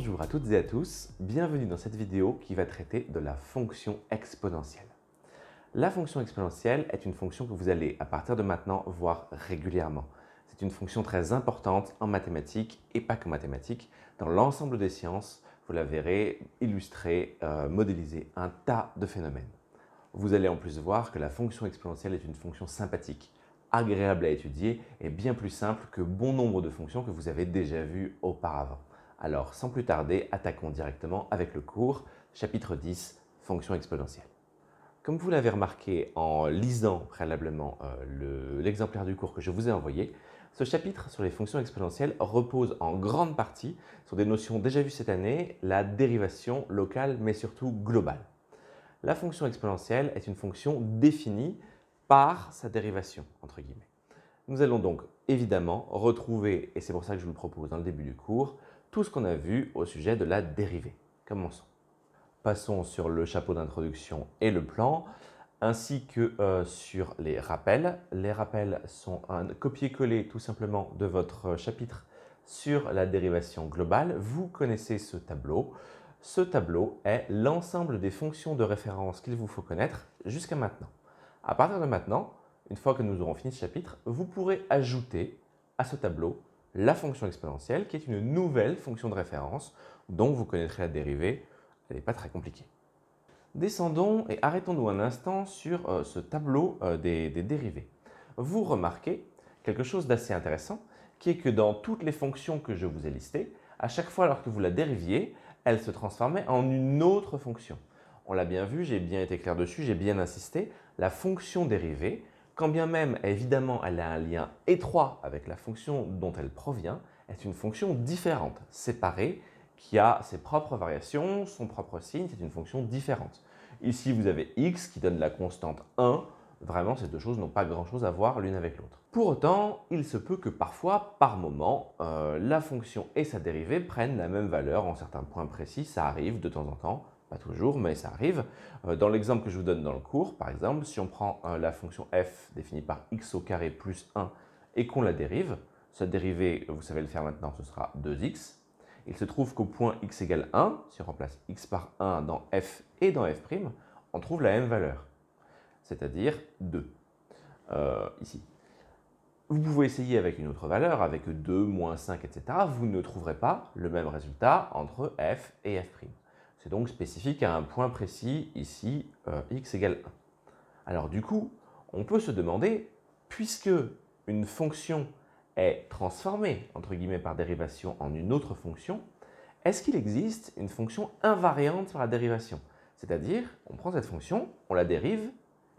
Bonjour à toutes et à tous, bienvenue dans cette vidéo qui va traiter de la fonction exponentielle. La fonction exponentielle est une fonction que vous allez à partir de maintenant voir régulièrement. C'est une fonction très importante en mathématiques et pas qu'en mathématiques, dans l'ensemble des sciences, vous la verrez illustrer, euh, modéliser un tas de phénomènes. Vous allez en plus voir que la fonction exponentielle est une fonction sympathique, agréable à étudier et bien plus simple que bon nombre de fonctions que vous avez déjà vues auparavant. Alors, sans plus tarder, attaquons directement avec le cours, chapitre 10, fonctions exponentielle. Comme vous l'avez remarqué en lisant préalablement euh, l'exemplaire du cours que je vous ai envoyé, ce chapitre sur les fonctions exponentielles repose en grande partie sur des notions déjà vues cette année, la dérivation locale mais surtout globale. La fonction exponentielle est une fonction définie par sa dérivation, entre guillemets. Nous allons donc évidemment retrouver, et c'est pour ça que je vous le propose dans le début du cours, ce qu'on a vu au sujet de la dérivée. Commençons. Passons sur le chapeau d'introduction et le plan, ainsi que euh, sur les rappels. Les rappels sont un copier-coller tout simplement de votre euh, chapitre sur la dérivation globale. Vous connaissez ce tableau. Ce tableau est l'ensemble des fonctions de référence qu'il vous faut connaître jusqu'à maintenant. À partir de maintenant, une fois que nous aurons fini ce chapitre, vous pourrez ajouter à ce tableau la fonction exponentielle, qui est une nouvelle fonction de référence, dont vous connaîtrez la dérivée, elle n'est pas très compliquée. Descendons et arrêtons-nous un instant sur euh, ce tableau euh, des, dérivées. Vous remarquez quelque chose d'assez intéressant, qui est que dans toutes les fonctions que je vous ai listées, à chaque fois alors que vous la dériviez, elle se transformait en une autre fonction. On l'a bien vu, j'ai bien été clair dessus, j'ai bien insisté, la fonction dérivée, quand bien même, évidemment, elle a un lien étroit avec la fonction dont elle provient, est une fonction différente, séparée, qui a ses propres variations, son propre signe, c'est une fonction différente. Ici, vous avez x qui donne la constante 1. Vraiment, ces deux choses n'ont pas grand-chose à voir l'une avec l'autre. Pour autant, il se peut que parfois, par moment, euh, la fonction et sa dérivée prennent la même valeur en certains points précis. Ça arrive de temps en temps, pas toujours, mais ça arrive. Euh, dans l'exemple que je vous donne dans le cours, par exemple, si on prend euh, la fonction f définie par x au carré plus 1 et qu'on la dérive, cette dérivée, vous savez le faire maintenant, ce sera 2x. Il se trouve qu'au point x égale 1, si on remplace x par 1 dans f et dans f', on trouve la même valeur, c'est-à-dire 2, euh, ici. Vous pouvez essayer avec une autre valeur, avec 2, moins 5, etc. Vous ne trouverez pas le même résultat entre f et f'. C'est donc spécifique à un point précis, ici euh, x égale 1. Alors du coup, on peut se demander, puisque une fonction est transformée, entre guillemets, par dérivation en une autre fonction, est-ce qu'il existe une fonction invariante par la dérivation C'est-à-dire, on prend cette fonction, on la dérive,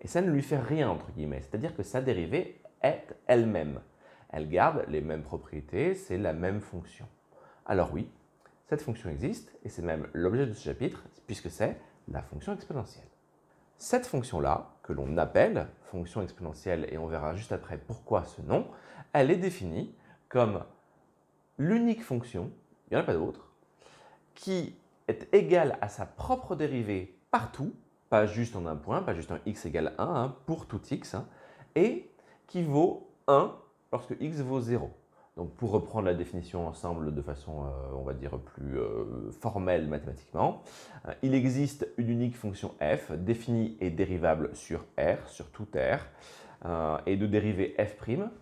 et ça ne lui fait rien, entre guillemets. C'est-à-dire que sa dérivée est elle-même. Elle garde les mêmes propriétés, c'est la même fonction. Alors oui, cette fonction existe, et c'est même l'objet de ce chapitre, puisque c'est la fonction exponentielle. Cette fonction-là, que l'on appelle fonction exponentielle, et on verra juste après pourquoi ce nom, elle est définie comme l'unique fonction, il n'y en a pas d'autre, qui est égale à sa propre dérivée partout, pas juste en un point, pas juste en x égale 1, hein, pour tout x, hein, et qui vaut 1 lorsque x vaut 0. Donc pour reprendre la définition ensemble de façon, euh, on va dire, plus euh, formelle mathématiquement, euh, il existe une unique fonction f définie et dérivable sur R, sur tout R, et de dérivée f'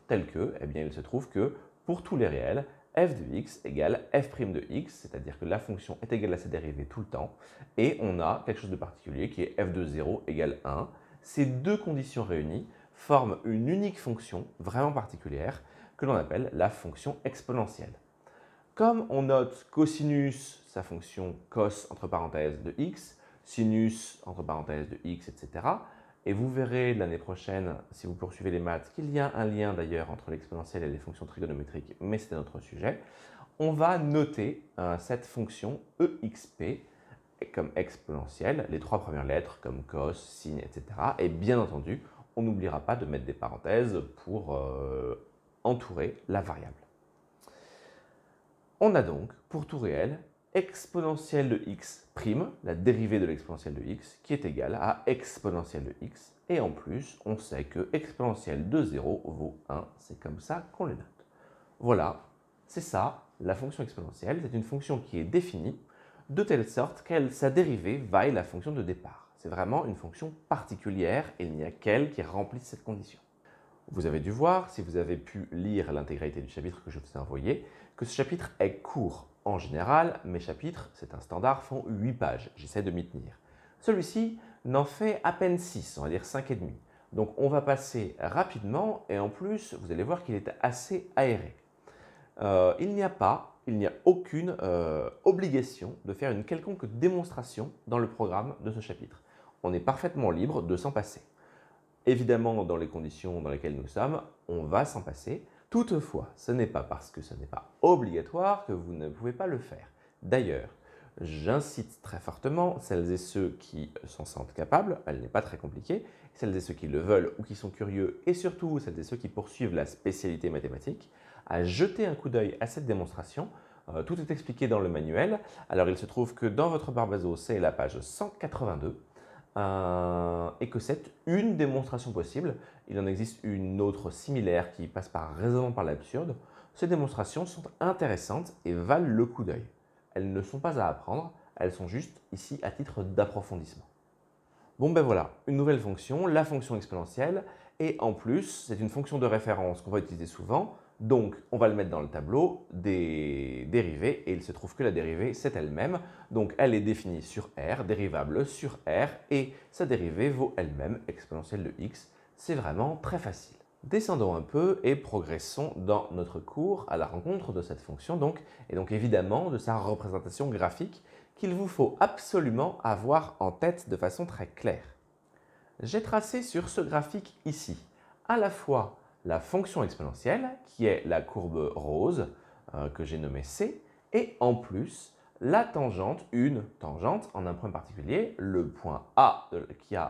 tel que, eh bien, il se trouve que pour tous les réels, f de x égale f' de x, c'est-à-dire que la fonction est égale à sa dérivée tout le temps, et on a quelque chose de particulier qui est f de 0 égale 1. Ces deux conditions réunies forment une unique fonction vraiment particulière, que l'on appelle la fonction exponentielle. Comme on note cosinus, sa fonction cos entre parenthèses de x, sinus entre parenthèses de x, etc., et vous verrez l'année prochaine, si vous poursuivez les maths, qu'il y a un lien d'ailleurs entre l'exponentielle et les fonctions trigonométriques, mais c'est notre sujet, on va noter euh, cette fonction exp comme exponentielle, les trois premières lettres comme cos, sin, etc. Et bien entendu, on n'oubliera pas de mettre des parenthèses pour euh, entourer la variable. On a donc pour tout réel exponentielle de x', prime, la dérivée de l'exponentielle de x, qui est égale à exponentielle de x. Et en plus, on sait que exponentielle de 0 vaut 1, c'est comme ça qu'on le note. Voilà, c'est ça, la fonction exponentielle, c'est une fonction qui est définie de telle sorte qu'elle, sa dérivée vaille la fonction de départ. C'est vraiment une fonction particulière et il n'y a qu'elle qui remplit cette condition. Vous avez dû voir, si vous avez pu lire l'intégralité du chapitre que je vous ai envoyé, que ce chapitre est court. En général, mes chapitres, c'est un standard, font 8 pages. J'essaie de m'y tenir. Celui-ci n'en fait à peine 6, on va dire demi. Donc on va passer rapidement et en plus, vous allez voir qu'il est assez aéré. Euh, il n'y a pas, il n'y a aucune euh, obligation de faire une quelconque démonstration dans le programme de ce chapitre. On est parfaitement libre de s'en passer. Évidemment, dans les conditions dans lesquelles nous sommes, on va s'en passer. Toutefois, ce n'est pas parce que ce n'est pas obligatoire que vous ne pouvez pas le faire. D'ailleurs, j'incite très fortement celles et ceux qui s'en sentent capables, elle n'est pas très compliquée, celles et ceux qui le veulent ou qui sont curieux, et surtout celles et ceux qui poursuivent la spécialité mathématique, à jeter un coup d'œil à cette démonstration. Euh, tout est expliqué dans le manuel. Alors il se trouve que dans votre Barbazo, c'est la page 182. Euh, et que c'est une démonstration possible. Il en existe une autre similaire qui passe par raisonnement par l'absurde. Ces démonstrations sont intéressantes et valent le coup d'œil. Elles ne sont pas à apprendre, elles sont juste ici à titre d'approfondissement. Bon ben voilà, une nouvelle fonction, la fonction exponentielle, et en plus, c'est une fonction de référence qu'on va utiliser souvent, donc, on va le mettre dans le tableau des dérivées, et il se trouve que la dérivée, c'est elle-même. Donc, elle est définie sur R, dérivable sur R, et sa dérivée vaut elle-même exponentielle de x. C'est vraiment très facile. Descendons un peu et progressons dans notre cours à la rencontre de cette fonction, donc, et donc évidemment de sa représentation graphique qu'il vous faut absolument avoir en tête de façon très claire. J'ai tracé sur ce graphique ici à la fois la fonction exponentielle, qui est la courbe rose, euh, que j'ai nommée C, et en plus, la tangente, une tangente, en un point particulier, le point A euh, qui euh,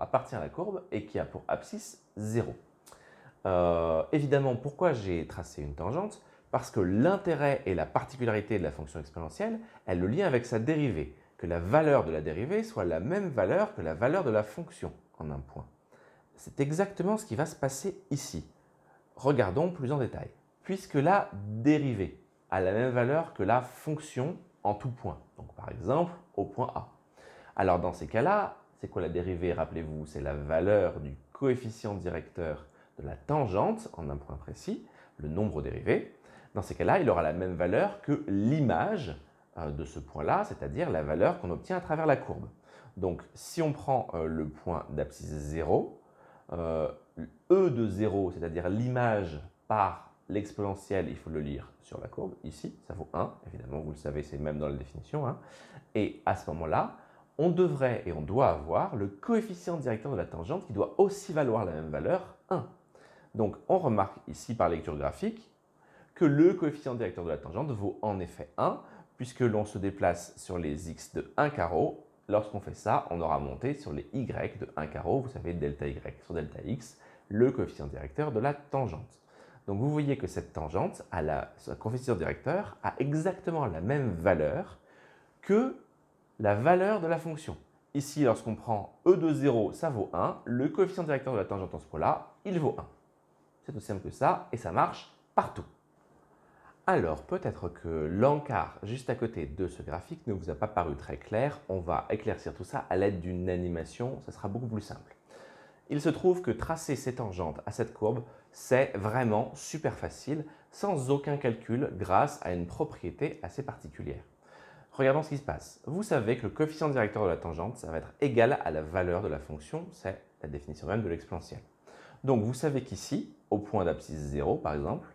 appartient à la courbe et qui a pour abscisse 0. évidemment, pourquoi j'ai tracé une tangente Parce que l'intérêt et la particularité de la fonction exponentielle elle le lien avec sa dérivée, que la valeur de la dérivée soit la même valeur que la valeur de la fonction en un point. C'est exactement ce qui va se passer ici. Regardons plus en détail. Puisque la dérivée a la même valeur que la fonction en tout point, donc par exemple au point A. Alors dans ces cas-là, c'est quoi la dérivée Rappelez-vous, c'est la valeur du coefficient directeur de la tangente en un point précis, le nombre dérivé. Dans ces cas-là, il aura la même valeur que l'image euh, de ce point-là, c'est-à-dire la valeur qu'on obtient à travers la courbe. Donc si on prend euh, le point d'abscisse 0, E de 0, c'est-à-dire l'image par l'exponentielle, il faut le lire sur la courbe, ici, ça vaut 1, évidemment, vous le savez, c'est même dans la définition. Hein. Et à ce moment-là, on devrait et on doit avoir le coefficient directeur de la tangente qui doit aussi valoir la même valeur, 1. Donc on remarque ici par lecture graphique que le coefficient directeur de la tangente vaut en effet 1, puisque l'on se déplace sur les x de 1 carreau. Lorsqu'on fait ça, on aura monté sur les y de 1 carreau, vous savez, delta y sur delta x, le coefficient directeur de la tangente. Donc vous voyez que cette tangente, à la, coefficient directeur, a exactement la même valeur que la valeur de la fonction. Ici, lorsqu'on prend E de 0, ça vaut 1. Le coefficient directeur de la tangente en ce point-là, il vaut 1. C'est aussi simple que ça et ça marche partout. Alors, peut-être que l'encart juste à côté de ce graphique ne vous a pas paru très clair. On va éclaircir tout ça à l'aide d'une animation, ça sera beaucoup plus simple il se trouve que tracer ces tangentes à cette courbe, c'est vraiment super facile, sans aucun calcul, grâce à une propriété assez particulière. Regardons ce qui se passe. Vous savez que le coefficient directeur de la tangente, ça va être égal à la valeur de la fonction, c'est la définition même de l'exponentielle. Donc vous savez qu'ici, au point d'abscisse 0 par exemple,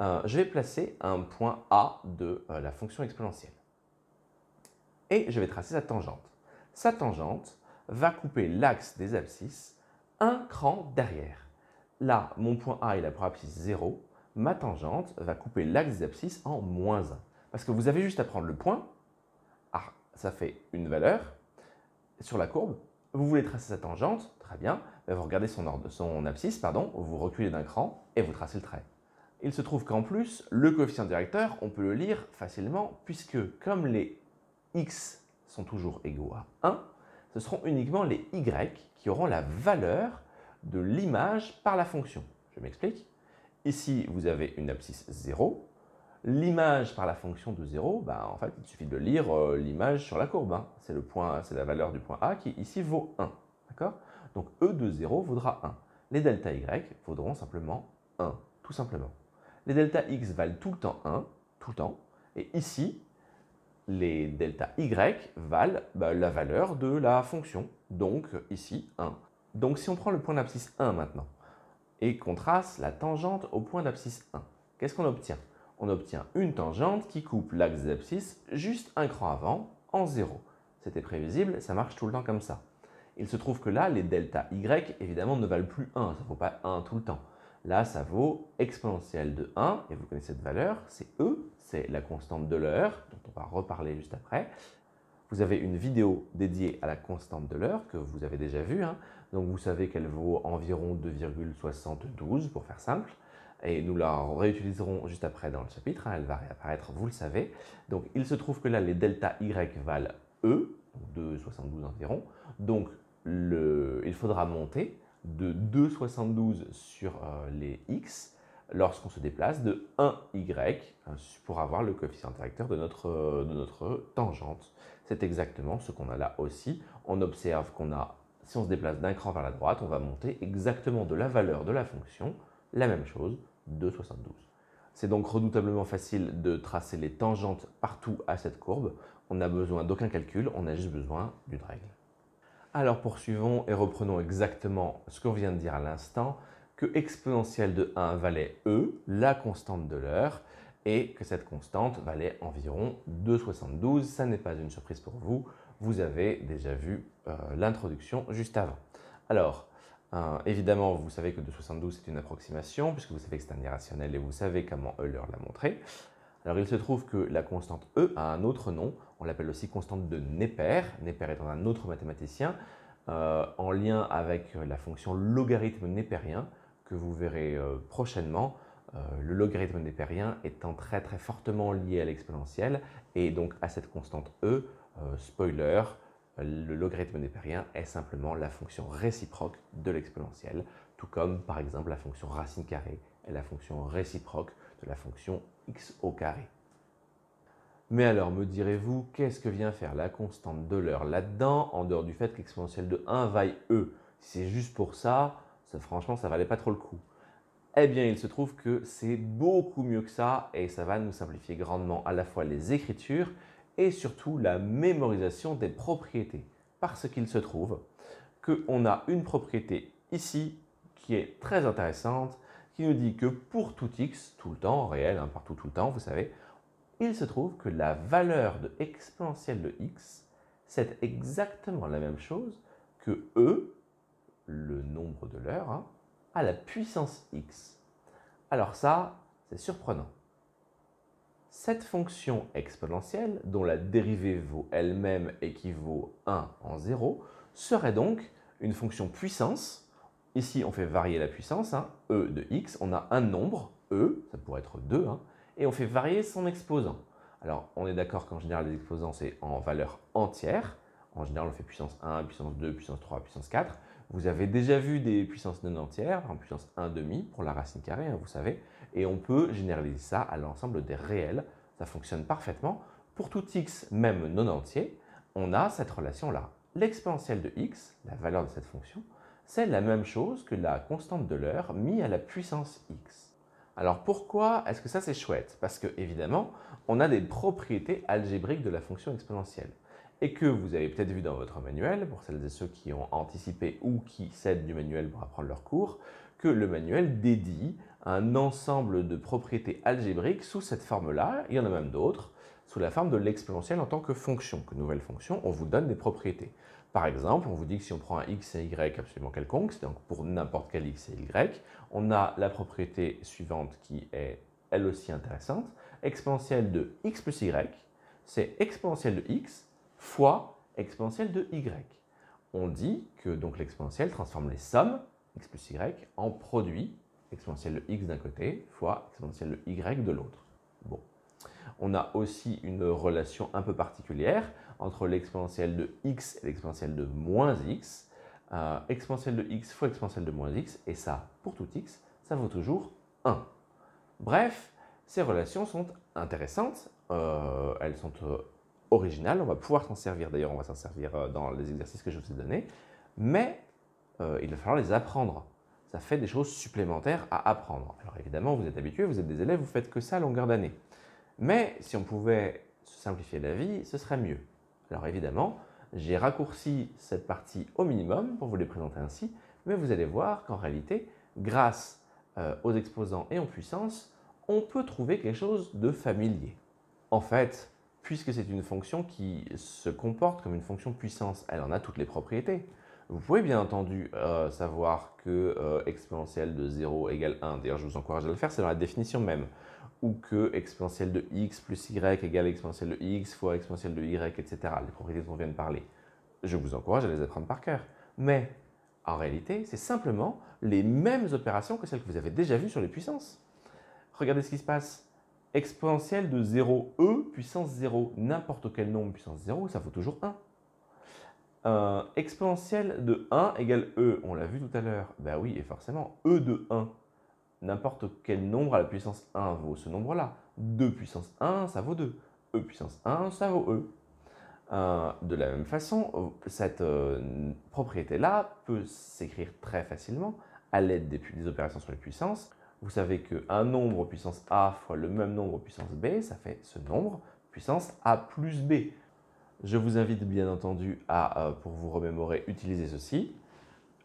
euh, je vais placer un point A de euh, la fonction exponentielle. Et je vais tracer sa tangente. Sa tangente, va couper l'axe des abscisses un cran derrière. Là, mon point A est la première abscisse 0, ma tangente va couper l'axe des abscisses en moins 1. Parce que vous avez juste à prendre le point, ah, ça fait une valeur, sur la courbe, vous voulez tracer sa tangente, très bien, vous regardez son, ordre, son abscisse, pardon, vous reculez d'un cran et vous tracez le trait. Il se trouve qu'en plus, le coefficient directeur, on peut le lire facilement puisque comme les x sont toujours égaux à 1, ce seront uniquement les y qui auront la valeur de l'image par la fonction. Je m'explique. Ici, vous avez une abscisse 0. L'image par la fonction de 0, bah, en fait, il suffit de lire euh, l'image sur la courbe. Hein. C'est la valeur du point A qui ici vaut 1. D'accord Donc E de 0 vaudra 1. Les delta Y vaudront simplement 1, tout simplement. Les delta X valent tout le temps 1, tout le temps. Et ici, les delta y valent bah, la valeur de la fonction, donc ici 1. Donc si on prend le point d'abscisse 1 maintenant et qu'on trace la tangente au point d'abscisse 1, qu'est-ce qu'on obtient On obtient une tangente qui coupe l'axe des abscisses juste un cran avant en 0. C'était prévisible, ça marche tout le temps comme ça. Il se trouve que là, les delta y évidemment ne valent plus 1, ça ne vaut pas 1 tout le temps. Là, ça vaut exponentielle de 1, et vous connaissez cette valeur, c'est E, c'est la constante de l'heure, dont on va reparler juste après. Vous avez une vidéo dédiée à la constante de l'heure que vous avez déjà vue, hein. donc vous savez qu'elle vaut environ 2,72 pour faire simple, et nous la réutiliserons juste après dans le chapitre, hein, elle va réapparaître, vous le savez. Donc il se trouve que là, les delta Y valent E, donc 2,72 environ, donc le... il faudra monter de 2,72 sur euh, les x lorsqu'on se déplace de 1y hein, pour avoir le coefficient directeur de notre, euh, de notre tangente. C'est exactement ce qu'on a là aussi. On observe qu'on a, si on se déplace d'un cran vers la droite, on va monter exactement de la valeur de la fonction, la même chose, 2,72. C'est donc redoutablement facile de tracer les tangentes partout à cette courbe. On n'a besoin d'aucun calcul, on a juste besoin d'une règle. Alors poursuivons et reprenons exactement ce qu'on vient de dire à l'instant, que exponentielle de 1 valait E, la constante de l'heure, et que cette constante valait environ 2,72. Ça n'est pas une surprise pour vous, vous avez déjà vu euh, l'introduction juste avant. Alors, euh, évidemment, vous savez que 2,72 c'est une approximation, puisque vous savez que c'est un irrationnel et vous savez comment Euler l'a montré. Alors, il se trouve que la constante E a un autre nom, on l'appelle aussi constante de Néper, Neper étant un autre mathématicien, euh, en lien avec la fonction logarithme népérien que vous verrez euh, prochainement. Euh, le logarithme népérien étant très très fortement lié à l'exponentielle et donc à cette constante E, spoiler, le logarithme népérien est simplement la fonction réciproque de l'exponentielle, tout comme par exemple la fonction racine carrée est la fonction réciproque de la fonction x au carré. Mais alors me direz-vous, qu'est-ce que vient faire la constante de l'heure là-dedans, en dehors du fait que l'exponentielle de 1 vaille E Si c'est juste pour ça, franchement, ça valait pas trop le coup. Eh bien, il se trouve que c'est beaucoup mieux que ça et ça va nous simplifier grandement à la fois les écritures et surtout la mémorisation des propriétés. Parce qu'il se trouve qu'on a une propriété ici qui est très intéressante, qui nous dit que pour tout x, tout le temps, en réel, hein, partout tout le temps, vous savez, il se trouve que la valeur de exponentielle de x, c'est exactement la même chose que e, le nombre de l'heure, hein, à la puissance x. Alors ça, c'est surprenant. Cette fonction exponentielle, dont la dérivée vaut elle-même équivaut 1 en 0, serait donc une fonction puissance. Ici, on fait varier la puissance, hein. e de x, on a un nombre, e, ça pourrait être 2, et on fait varier son exposant. Alors, on est d'accord qu'en général, les exposants, c'est en valeur entière. En général, on fait puissance 1, puissance 2, puissance 3, puissance 4. Vous avez déjà vu des puissances non entières, en puissance 1,5 pour la racine carrée, hein, vous savez. Et on peut généraliser ça à l'ensemble des réels. Ça fonctionne parfaitement. Pour tout x, même non entier, on a cette relation-là. L'exponentielle de x, la valeur de cette fonction, c'est la même chose que la constante de l'heure mise à la puissance x. Alors pourquoi est-ce que ça c'est chouette Parce que évidemment, on a des propriétés algébriques de la fonction exponentielle et que vous avez peut-être vu dans votre manuel, pour celles et ceux qui ont anticipé ou qui cèdent du manuel pour apprendre leur cours, que le manuel dédie un ensemble de propriétés algébriques sous cette forme-là, il y en a même d'autres, sous la forme de l'exponentielle en tant que fonction, que nouvelle fonction, on vous donne des propriétés. Par exemple, on vous dit que si on prend un x et y absolument quelconque, donc pour n'importe quel x et y, on a la propriété suivante qui est elle aussi intéressante, exponentielle de x plus y, c'est exponentielle de x fois exponentielle de y. On dit que donc l'exponentielle transforme les sommes x plus y en produits exponentielle de x d'un côté fois exponentielle de y de l'autre. Bon. On a aussi une relation un peu particulière entre l'exponentielle de x et l'exponentielle de moins x. Euh, exponentielle de x fois exponentielle de moins x, et ça, pour tout x, ça vaut toujours 1. Bref, ces relations sont intéressantes, euh, elles sont euh, originales, on va pouvoir s'en servir, d'ailleurs on va s'en servir dans les exercices que je vous ai donnés, mais il va falloir les apprendre. Ça fait des choses supplémentaires à apprendre. Alors évidemment, vous êtes habitués, vous êtes des élèves, vous faites que ça à longueur d'année. Mais si on pouvait se simplifier la vie, ce serait mieux. Alors évidemment, j'ai raccourci cette partie au minimum pour vous les présenter ainsi, mais vous allez voir qu'en réalité, grâce euh, aux exposants et en puissance, on peut trouver quelque chose de familier. En fait, puisque c'est une fonction qui se comporte comme une fonction puissance, elle en a toutes les propriétés. Vous pouvez bien entendu euh, savoir que euh, exponentielle de 0 égale 1, d'ailleurs je vous encourage à le faire, c'est dans la définition même ou que exponentielle de x plus y égale exponentielle de x fois exponentielle de y, etc. Les propriétés dont on vient de parler. Je vous encourage à les apprendre par cœur. Mais en réalité, c'est simplement les mêmes opérations que celles que vous avez déjà vues sur les puissances. Regardez ce qui se passe. Exponentielle de 0, e puissance 0, n'importe quel nombre puissance 0, ça vaut toujours 1. Euh, exponentielle de 1 égale e, on l'a vu tout à l'heure. Ben oui, et forcément, e de 1 n'importe quel nombre à la puissance 1 vaut ce nombre-là. 2 puissance 1, ça vaut 2. E puissance 1, ça vaut E. Euh, de la même façon, cette euh, propriété-là peut s'écrire très facilement à l'aide des, opérations sur les puissances. Vous savez qu'un nombre puissance A fois le même nombre puissance B, ça fait ce nombre puissance A plus B. Je vous invite bien entendu à, euh, pour vous remémorer, utiliser ceci.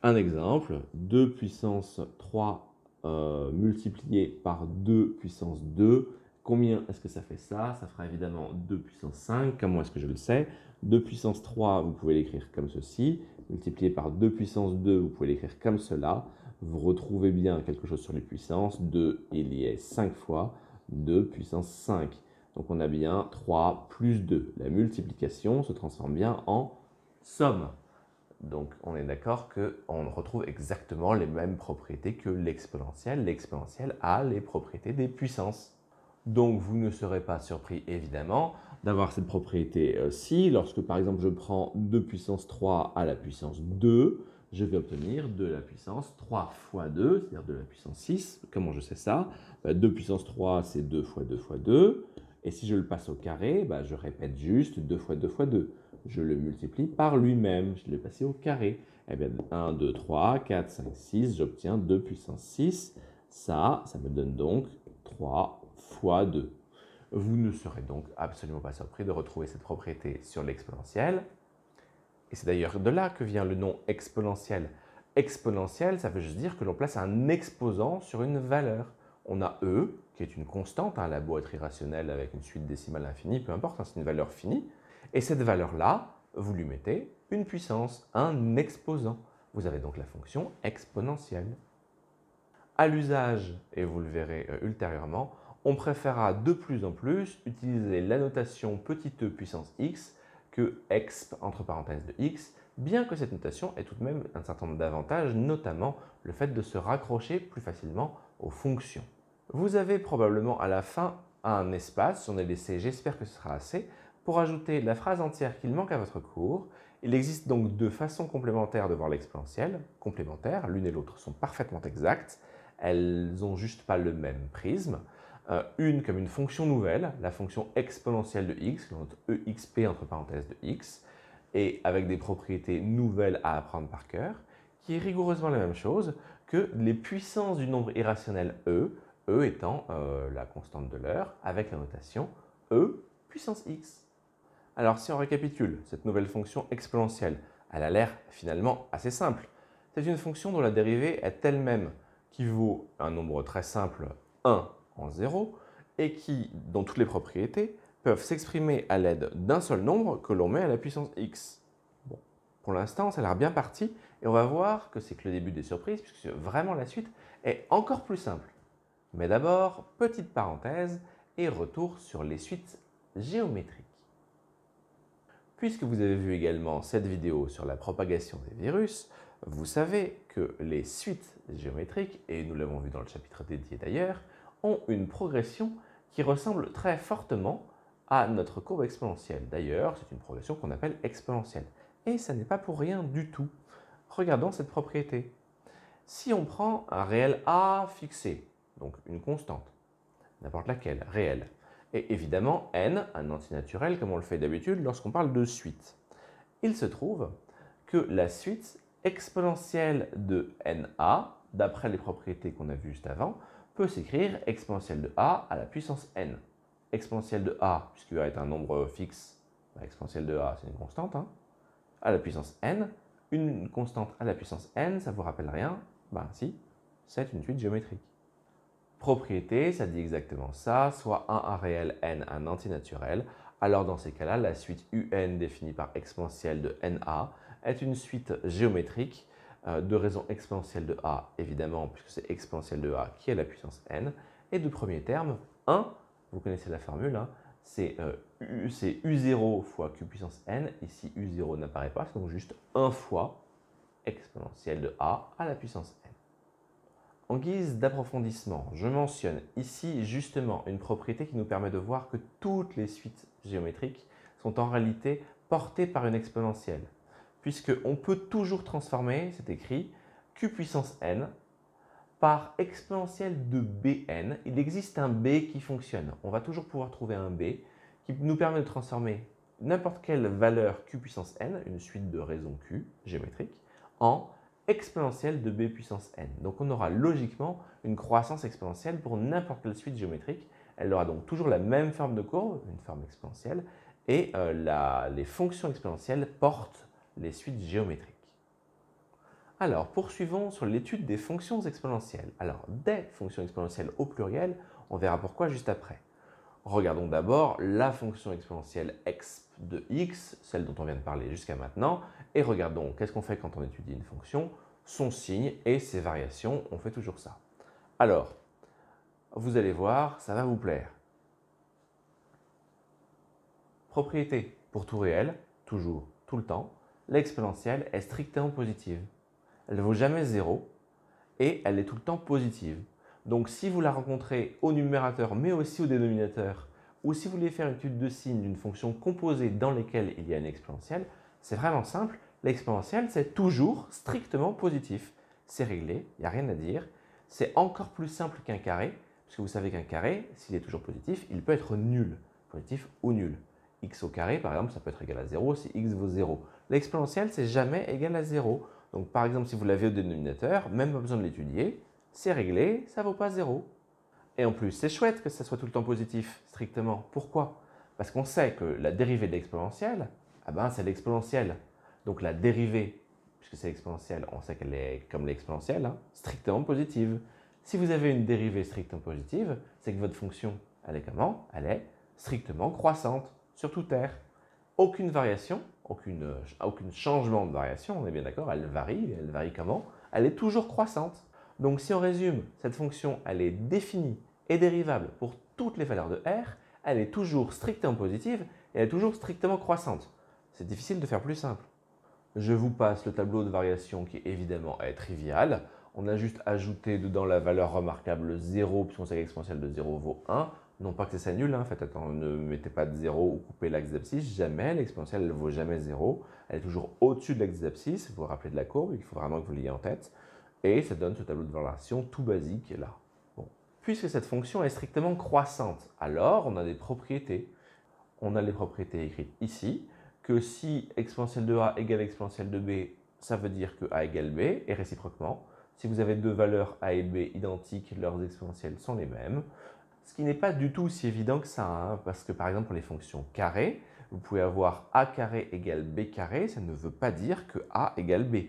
Un exemple, 2 puissance 3 euh, multiplié par 2 puissance 2. Combien est-ce que ça fait ça Ça fera évidemment 2 puissance 5, comment est-ce que je le sais 2 puissance 3, vous pouvez l'écrire comme ceci. Multiplié par 2 puissance 2, vous pouvez l'écrire comme cela. Vous retrouvez bien quelque chose sur les puissances. 2 il y est 5 fois 2 puissance 5. Donc on a bien 3 plus 2. La multiplication se transforme bien en somme. Donc on est d'accord qu'on retrouve exactement les mêmes propriétés que l'exponentielle. L'exponentielle a les propriétés des puissances. Donc vous ne serez pas surpris évidemment d'avoir cette propriété-ci. Euh, lorsque par exemple je prends 2 puissance 3 à la puissance 2, je vais obtenir de la puissance 3 fois 2, c'est-à-dire de la puissance 6. Comment je sais ça 2 bah, puissance 3 c'est 2 fois 2 fois 2. Et si je le passe au carré, bah, je répète juste 2 fois 2 fois 2 je le multiplie par lui-même, je l'ai passé au carré. 1, 2, 3, 4, 5, 6, j'obtiens 2 puissance 6. Ça, ça me donne donc 3 fois 2. Vous ne serez donc absolument pas surpris de retrouver cette propriété sur l'exponentielle. Et c'est d'ailleurs de là que vient le nom exponentiel Exponentielle, ça veut juste dire que l'on place un exposant sur une valeur. On a E, qui est une constante, hein, la boîte irrationnelle avec une suite décimale infinie, peu importe, hein, c'est une valeur finie. Et cette valeur-là, vous lui mettez une puissance, un exposant. Vous avez donc la fonction exponentielle. À l'usage, et vous le verrez euh, ultérieurement, on préférera de plus en plus utiliser la notation petit e puissance x que exp entre parenthèses de x, bien que cette notation ait tout de même un certain nombre d'avantages, notamment le fait de se raccrocher plus facilement aux fonctions. Vous avez probablement à la fin un espace, on est laissé, j'espère que ce sera assez, pour ajouter la phrase entière qu'il manque à votre cours. Il existe donc deux façons complémentaires de voir l'exponentielle, complémentaires, l'une et l'autre sont parfaitement exactes, elles n'ont juste pas le même prisme. Euh, une comme une fonction nouvelle, la fonction exponentielle de x, notre exp entre parenthèses de x, et avec des propriétés nouvelles à apprendre par cœur, qui est rigoureusement la même chose que les puissances du nombre irrationnel e, e étant euh, la constante de l'heure, avec la notation e puissance x. Alors si on récapitule, cette nouvelle fonction exponentielle, elle a l'air finalement assez simple. C'est une fonction dont la dérivée est elle-même, qui vaut un nombre très simple 1 en 0, et qui, dans toutes les propriétés, peuvent s'exprimer à l'aide d'un seul nombre que l'on met à la puissance x. Bon, pour l'instant, ça a l'air bien parti, et on va voir que c'est que le début des surprises, puisque vraiment la suite est encore plus simple. Mais d'abord, petite parenthèse, et retour sur les suites géométriques. Puisque vous avez vu également cette vidéo sur la propagation des virus, vous savez que les suites géométriques, et nous l'avons vu dans le chapitre dédié d'ailleurs, ont une progression qui ressemble très fortement à notre courbe exponentielle. D'ailleurs, c'est une progression qu'on appelle exponentielle. Et ça n'est pas pour rien du tout. Regardons cette propriété. Si on prend un réel A fixé, donc une constante, n'importe laquelle, réelle, et évidemment n, un antinaturel comme on le fait d'habitude lorsqu'on parle de suite. Il se trouve que la suite exponentielle de na, d'après les propriétés qu'on a vues juste avant, peut s'écrire exponentielle de a à la puissance n. Exponentielle de a, puisque A est un nombre fixe, bah, exponentielle de a c'est une constante, hein, à la puissance n, une constante à la puissance n, ça vous rappelle rien Ben si, c'est une suite géométrique propriété, ça dit exactement ça, soit 1 un réel, n un antinaturel, alors dans ces cas-là, la suite un définie par exponentielle de na est une suite géométrique euh, de raison exponentielle de a, évidemment, puisque c'est exponentielle de a qui est la puissance n, et de premier terme, 1, vous connaissez la formule, hein, euh, c'est u, 0 fois q puissance n, ici u0 n'apparaît pas, c'est donc juste 1 fois exponentielle de a à la puissance N. En guise d'approfondissement, je mentionne ici justement une propriété qui nous permet de voir que toutes les suites géométriques sont en réalité portées par une exponentielle, Puisqu'on peut toujours transformer, c'est écrit, q puissance n par exponentielle de bn. Il existe un b qui fonctionne. On va toujours pouvoir trouver un b qui nous permet de transformer n'importe quelle valeur q puissance n, une suite de raisons q géométriques, en exponentielle de b puissance n. Donc on aura logiquement une croissance exponentielle pour n'importe quelle suite géométrique. Elle aura donc toujours la même forme de courbe, une forme exponentielle, et euh, les fonctions exponentielles portent les suites géométriques. Alors, poursuivons sur l'étude des fonctions exponentielles. Alors, des fonctions exponentielles au pluriel, on verra pourquoi juste après. Regardons d'abord la fonction exponentielle exp de x, celle dont on vient de parler jusqu'à maintenant, et regardons qu'est-ce qu'on fait quand on étudie une fonction, son signe et ses variations, on fait toujours ça. Alors, vous allez voir, ça va vous plaire. Propriété, pour tout réel, toujours, tout le temps, l'exponentielle est strictement positive. Elle ne vaut jamais zéro et elle est tout le temps positive. Donc si vous la rencontrez au numérateur mais aussi au dénominateur, ou si vous voulez faire une étude de signe d'une fonction composée dans laquelle il y a une exponentielle, c'est vraiment simple, l'exponentielle c'est toujours strictement positif. C'est réglé, il n'y a rien à dire. C'est encore plus simple qu'un carré, puisque vous savez qu'un carré, s'il est toujours positif, il peut être nul, positif ou nul. x au carré par exemple, ça peut être égal à 0 si x vaut 0. L'exponentielle c'est jamais égal à 0. Donc par exemple si vous l'avez au dénominateur, même pas besoin de l'étudier, c'est réglé, ça vaut pas zéro. Et en plus, c'est chouette que ça soit tout le temps positif, strictement. Pourquoi Parce qu'on sait que la dérivée de l'exponentielle, ah ben, c'est l'exponentielle. Donc la dérivée, puisque c'est l'exponentielle, on sait qu'elle est comme l'exponentielle, hein, strictement positive. Si vous avez une dérivée strictement positive, c'est que votre fonction, elle est comment Elle est strictement croissante sur tout R. Aucune variation, aucune, changement de variation, on est bien d'accord, elle varie, elle varie comment Elle est toujours croissante. Donc si on résume, cette fonction, elle est définie et dérivable pour toutes les valeurs de R, elle est toujours strictement positive et elle est toujours strictement croissante. C'est difficile de faire plus simple. Je vous passe le tableau de variation qui évidemment est trivial. On a juste ajouté dedans la valeur remarquable 0 puisqu'on sait que l'exponentielle de 0 vaut 1. Non pas que ça nul, hein. fait, attention, ne mettez pas de 0 ou coupez l'axe d'abscisse, jamais, l'exponentielle ne vaut jamais 0. Elle est toujours au-dessus de l'axe d'abscisse, vous vous rappelez de la courbe, il faut vraiment que vous l'ayez en tête. Et ça donne ce tableau de variation tout basique là. Puisque cette fonction est strictement croissante, alors on a des propriétés. On a les propriétés écrites ici, que si exponentielle de a égale exponentielle de b, ça veut dire que a égale b, et réciproquement. Si vous avez deux valeurs a et b identiques, leurs exponentielles sont les mêmes. Ce qui n'est pas du tout si évident que ça, hein, parce que par exemple pour les fonctions carrées, vous pouvez avoir a carré égale b carré, ça ne veut pas dire que a égale b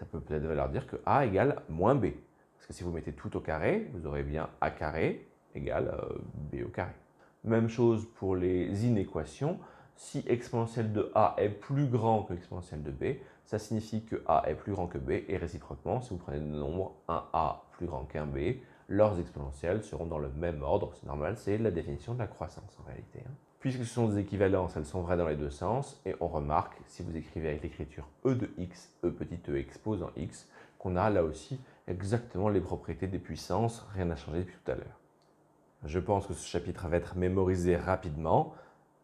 ça peut peut-être valoir dire que A égale moins B. Parce que si vous mettez tout au carré, vous aurez bien A carré égale euh, B au carré. Même chose pour les inéquations. Si exponentielle de A est plus grand que l'exponentielle de B, ça signifie que A est plus grand que B et réciproquement, si vous prenez le nombre 1 A plus grand qu'un B, leurs exponentielles seront dans le même ordre. C'est normal, c'est la définition de la croissance en réalité. Hein. Puisque ce sont des équivalences, elles sont vraies dans les deux sens. Et on remarque, si vous écrivez avec l'écriture E de x, E petit e exposant x, qu'on a là aussi exactement les propriétés des puissances. Rien n'a changé depuis tout à l'heure. Je pense que ce chapitre va être mémorisé rapidement.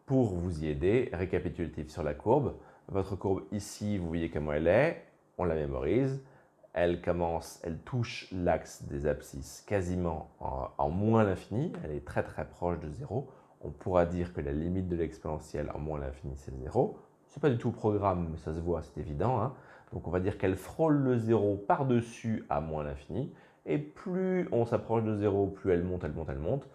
Pour vous y aider, récapitulatif sur la courbe. Votre courbe ici, vous voyez comment elle est. On la mémorise elle commence, elle touche l'axe des abscisses quasiment en, en moins l'infini, elle est très très proche de zéro on pourra dire que la limite de l'exponentielle en moins l'infini, c'est 0. n'est pas du tout programme, mais ça se voit, c'est évident. Hein. Donc on va dire qu'elle frôle le 0 par-dessus à moins l'infini. Et plus on s'approche de 0, plus elle monte, elle monte, elle monte.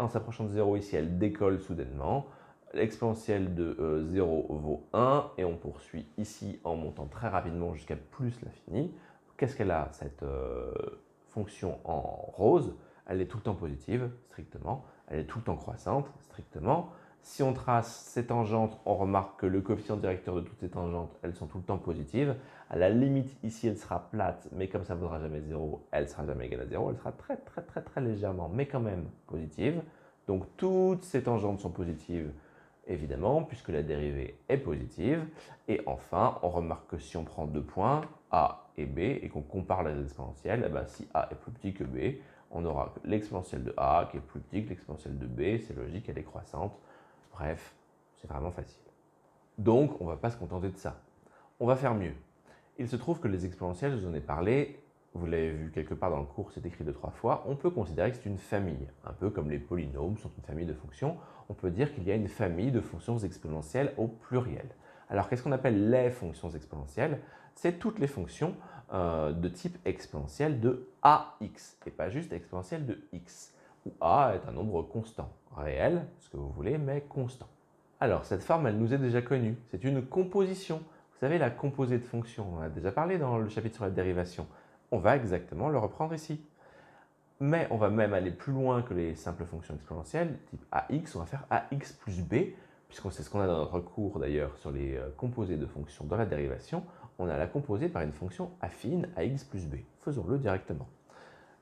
en s'approchant de 0 ici, elle décolle soudainement. L'exponentielle de 0 euh, vaut 1 et on poursuit ici en montant très rapidement jusqu'à plus l'infini. Qu'est-ce qu'elle a cette euh, fonction en rose Elle est tout le temps positive, strictement elle est tout le temps croissante, strictement. Si on trace ces tangentes, on remarque que le coefficient directeur de toutes ces tangentes, elles sont tout le temps positives. À la limite, ici, elle sera plate, mais comme ça ne vaudra jamais 0, elle sera jamais égale à 0. Elle sera très, très, très, très légèrement, mais quand même positive. Donc, toutes ces tangentes sont positives, évidemment, puisque la dérivée est positive. Et enfin, on remarque que si on prend deux points, a et b, et qu'on compare les exponentielles, eh ben, si a est plus petit que b, on aura l'exponentielle de A qui est plus petite que l'exponentielle de B, c'est logique, elle est croissante. Bref, c'est vraiment facile. Donc, on ne va pas se contenter de ça. On va faire mieux. Il se trouve que les exponentielles, je vous en ai parlé, vous l'avez vu quelque part dans le cours, c'est écrit deux, trois fois, on peut considérer que c'est une famille. Un peu comme les polynômes sont une famille de fonctions, on peut dire qu'il y a une famille de fonctions exponentielles au pluriel. Alors qu'est-ce qu'on appelle les fonctions exponentielles C'est toutes les fonctions euh, de type exponentielle de ax et pas juste exponentielle de x, où a est un nombre constant, réel, ce que vous voulez, mais constant. Alors cette forme, elle nous est déjà connue, c'est une composition. Vous savez, la composée de fonctions, on a déjà parlé dans le chapitre sur la dérivation. On va exactement le reprendre ici. Mais on va même aller plus loin que les simples fonctions exponentielles, type ax, on va faire ax plus b, puisqu'on sait ce qu'on a dans notre cours d'ailleurs sur les euh, composés de fonctions dans la dérivation, on a la composée par une fonction affine à x plus b. Faisons-le directement.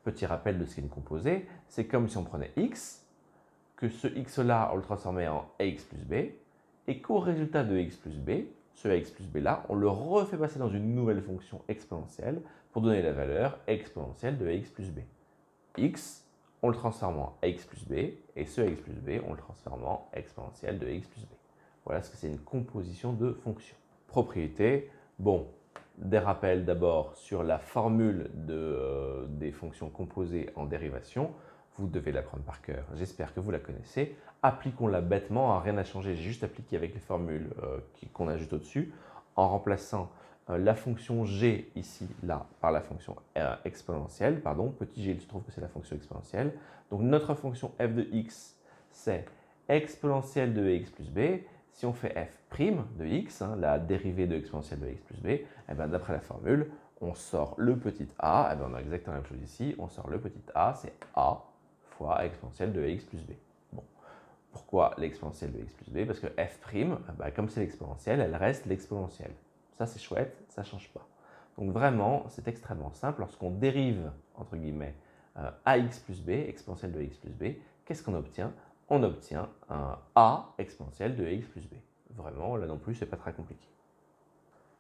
Petit rappel de ce qu'est une composée, c'est comme si on prenait x, que ce x-là, on le transformait en ax plus b, et qu'au résultat de x plus b, ce ax plus b là, on le refait passer dans une nouvelle fonction exponentielle pour donner la valeur exponentielle de ax plus b. x, le transforme en x plus b, et ce x plus b, on le transforme en exponentielle de x plus b. Voilà ce que c'est une composition de fonctions. Propriété, bon, des rappels d'abord sur la formule de, euh, des fonctions composées en dérivation. Vous devez l'apprendre par cœur, j'espère que vous la connaissez. Appliquons-la bêtement, hein, rien n'a changé, j'ai juste appliqué avec les formules euh, qu'on a juste au-dessus, en remplaçant euh, la fonction g ici, là, par la fonction euh, exponentielle, pardon, petit g, il se trouve que c'est la fonction exponentielle. Donc notre fonction f de x, c'est exponentielle de x plus b. Si on fait f' prime de x, hein, la dérivée de exponentielle de x plus b, eh ben, d'après la formule, on sort le petit a, eh ben, on a exactement la même chose ici, on sort le petit a, c'est a fois exponentielle de x plus b. Bon. Pourquoi l'exponentielle de x plus b Parce que f', prime, eh ben, comme c'est l'exponentielle, elle reste l'exponentielle. Ça, c'est chouette, ça ne change pas. Donc vraiment, c'est extrêmement simple. Lorsqu'on dérive, entre guillemets, euh, ax plus b, exponentielle de x plus b, qu'est-ce qu'on obtient On obtient un a exponentielle de x plus b. Vraiment, là non plus, c'est pas très compliqué.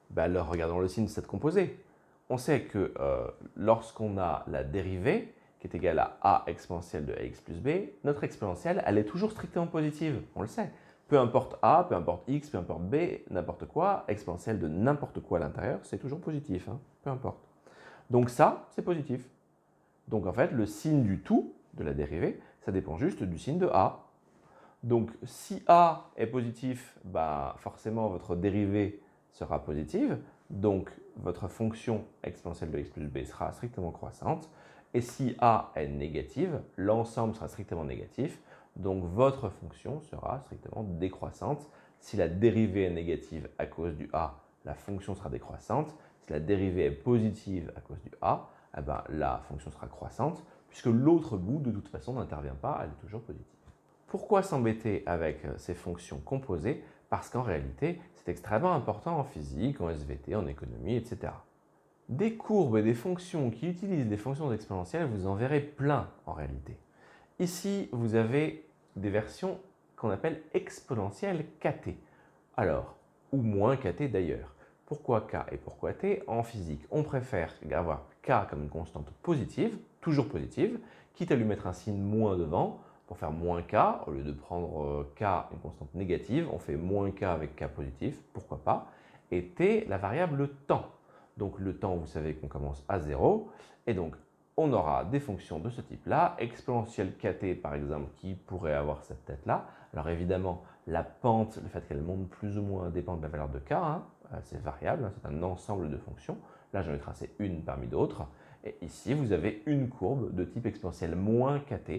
Bah, alors, regardons le signe de cette composée. On sait que euh, lorsqu'on a la dérivée, qui est égale à a exponentielle de ax plus b, notre exponentielle, elle est toujours strictement positive, on le sait peu importe A, peu importe X, peu importe B, n'importe quoi, exponentielle de n'importe quoi à l'intérieur, c'est toujours positif, hein, peu importe. Donc ça, c'est positif. Donc en fait, le signe du tout, de la dérivée, ça dépend juste du signe de A. Donc si A est positif, bah, forcément votre dérivée sera positive, donc votre fonction exponentielle de x plus b sera strictement croissante. Et si A est négative, l'ensemble sera strictement négatif, donc votre fonction sera strictement décroissante. Si la dérivée est négative à cause du a, la fonction sera décroissante. Si la dérivée est positive à cause du a, eh ben, la fonction sera croissante puisque l'autre bout de toute façon n'intervient pas, elle est toujours positive. Pourquoi s'embêter avec euh, ces fonctions composées Parce qu'en réalité, c'est extrêmement important en physique, en SVT, en économie, etc. Des courbes et des fonctions qui utilisent des fonctions exponentielles, vous en verrez plein en réalité. Ici, vous avez des versions qu'on appelle exponentielles kt. Alors, ou moins kt d'ailleurs. Pourquoi k et pourquoi t En physique, on préfère avoir k comme une constante positive, toujours positive, quitte à lui mettre un signe moins devant pour faire moins k. Au lieu de prendre euh, k, une constante négative, on fait moins k avec k positif, pourquoi pas. Et t, la variable temps. Donc le temps, vous savez qu'on commence à 0. Et donc on aura des fonctions de ce type-là, exponentielle kt par exemple, qui pourrait avoir cette tête-là. Alors évidemment, la pente, le fait qu'elle monte plus ou moins dépend de la valeur de k, hein. euh, c'est variable, hein, c'est un ensemble de fonctions. Là, j'en ai tracé une parmi d'autres. Et ici, vous avez une courbe de type exponentielle moins kt.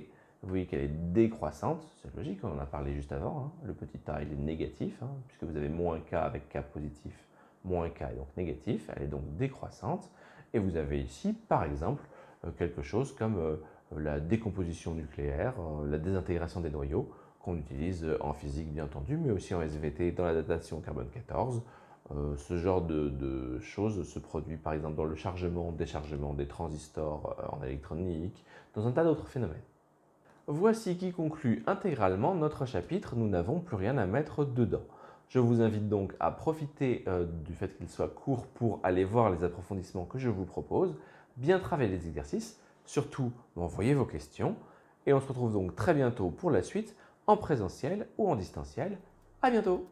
Vous voyez qu'elle est décroissante, c'est logique, on en a parlé juste avant. Hein. Le petit a, il est négatif, puisque vous avez moins k avec k positif, moins k est donc négatif, elle est donc décroissante. Et vous avez ici, par exemple, euh, quelque chose comme euh, la décomposition nucléaire, euh, la désintégration des noyaux, qu'on utilise en physique bien entendu, mais aussi en SVT dans la datation carbone 14. ce genre de, choses se produit par exemple dans le chargement, déchargement des transistors en électronique, dans un tas d'autres phénomènes. Voici qui conclut intégralement notre chapitre, nous n'avons plus rien à mettre dedans. Je vous invite donc à profiter du fait qu'il soit court pour aller voir les approfondissements que je vous propose, bien travailler les exercices. Surtout, m'envoyer vos questions. Et on se retrouve donc très bientôt pour la suite, en présentiel ou en distanciel. À bientôt